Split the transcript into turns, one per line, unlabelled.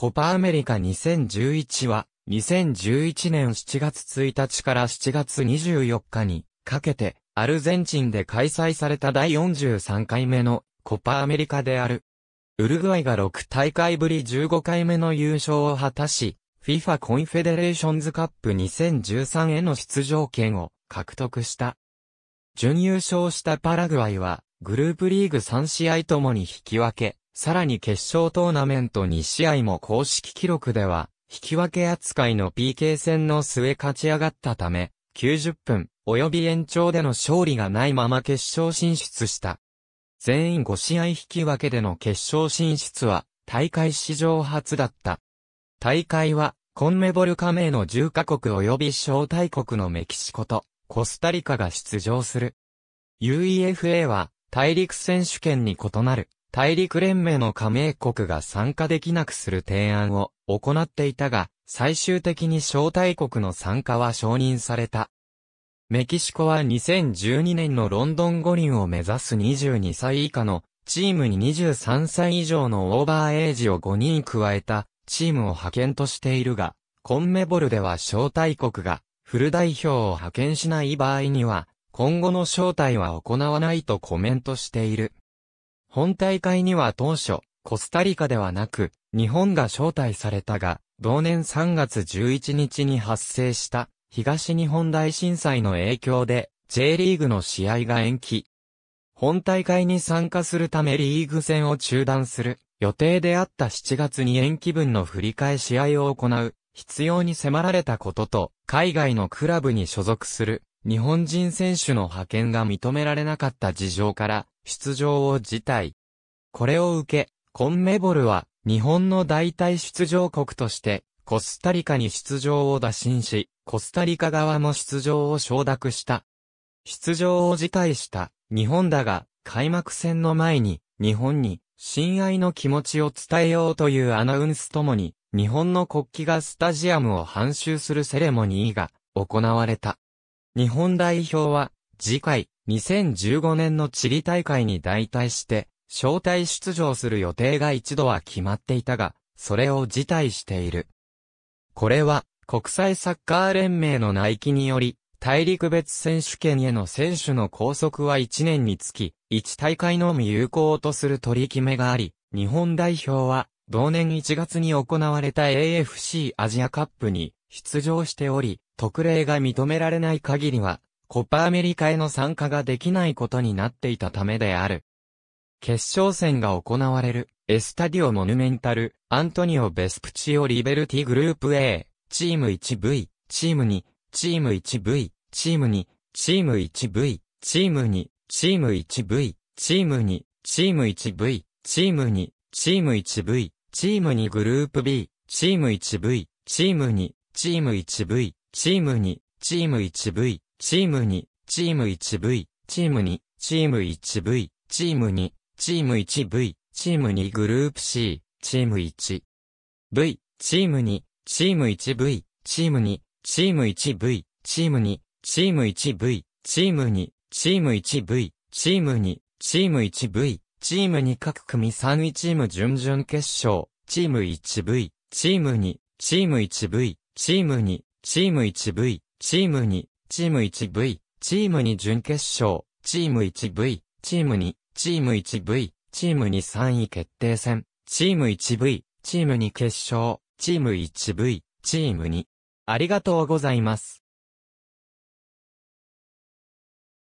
コパアメリカ2011は、2011年7月1日から7月24日にかけて、アルゼンチンで開催された第43回目のコパアメリカである。ウルグアイが6大会ぶり15回目の優勝を果たし、FIFA コンフェデレーションズカップ2013への出場権を獲得した。準優勝したパラグアイは、グループリーグ3試合ともに引き分け、さらに決勝トーナメント2試合も公式記録では、引き分け扱いの PK 戦の末勝ち上がったため、90分、及び延長での勝利がないまま決勝進出した。全員5試合引き分けでの決勝進出は、大会史上初だった。大会は、コンメボル加盟の10カ国及び招待国のメキシコと、コスタリカが出場する。UEFA は、大陸選手権に異なる、大陸連盟の加盟国が参加できなくする提案を行っていたが、最終的に招待国の参加は承認された。メキシコは2012年のロンドン五輪を目指す22歳以下のチームに23歳以上のオーバーエイジを5人加えたチームを派遣としているが、コンメボルでは招待国がフル代表を派遣しない場合には、今後の招待は行わないとコメントしている。本大会には当初、コスタリカではなく、日本が招待されたが、同年3月11日に発生した東日本大震災の影響で J リーグの試合が延期。本大会に参加するためリーグ戦を中断する予定であった7月に延期分の振り替え試合を行う必要に迫られたことと海外のクラブに所属する日本人選手の派遣が認められなかった事情から出場を辞退。これを受け、コンメボルは日本の代替出場国としてコスタリカに出場を打診し、コスタリカ側も出場を承諾した。出場を辞退した日本だが、開幕戦の前に日本に親愛の気持ちを伝えようというアナウンスともに、日本の国旗がスタジアムを半周するセレモニーが行われた。日本代表は、次回、2015年のチリ大会に代替して、招待出場する予定が一度は決まっていたが、それを辞退している。これは、国際サッカー連盟の内規により、大陸別選手権への選手の拘束は1年につき、1大会のみ有効とする取り決めがあり、日本代表は、同年1月に行われた AFC アジアカップに出場しており、特例が認められない限りは、コパアメリカへの参加ができないことになっていたためである。決勝戦が行われる、エスタディオモヌメンタル、アントニオ・ベスプチオ・リベルティグループ A、チーム 1V、チーム2、チーム 1V、チーム2、チーム 1V、チーム2、チーム 1V、チーム2、チーム 1V、チーム2、チーム 1V、チーム2グループ B、チーム 1V、チーム2、チーム 1V、チーム2、チーム 1V、チーム2、チーム 1V、チーム2、チーム 1V、チーム2、チーム 1V、チーム2グループ C、チーム 1V、チーム2、チーム 1V、チーム2、チーム 1V、チーム2、チーム 1V、チーム2、チーム 1V、チーム2、チーム 1V、チーム2各組3位チーム準々決勝、チーム 1V、チーム2、チーム 1V、チーム2、チーム 1V、チーム2、チーム 1V、チーム2準決勝、チーム 1V、チーム2、チーム 1V、チーム2 3位決定戦、チーム 1V、チーム2決勝、チーム 1V、チーム2。ありがとうございます。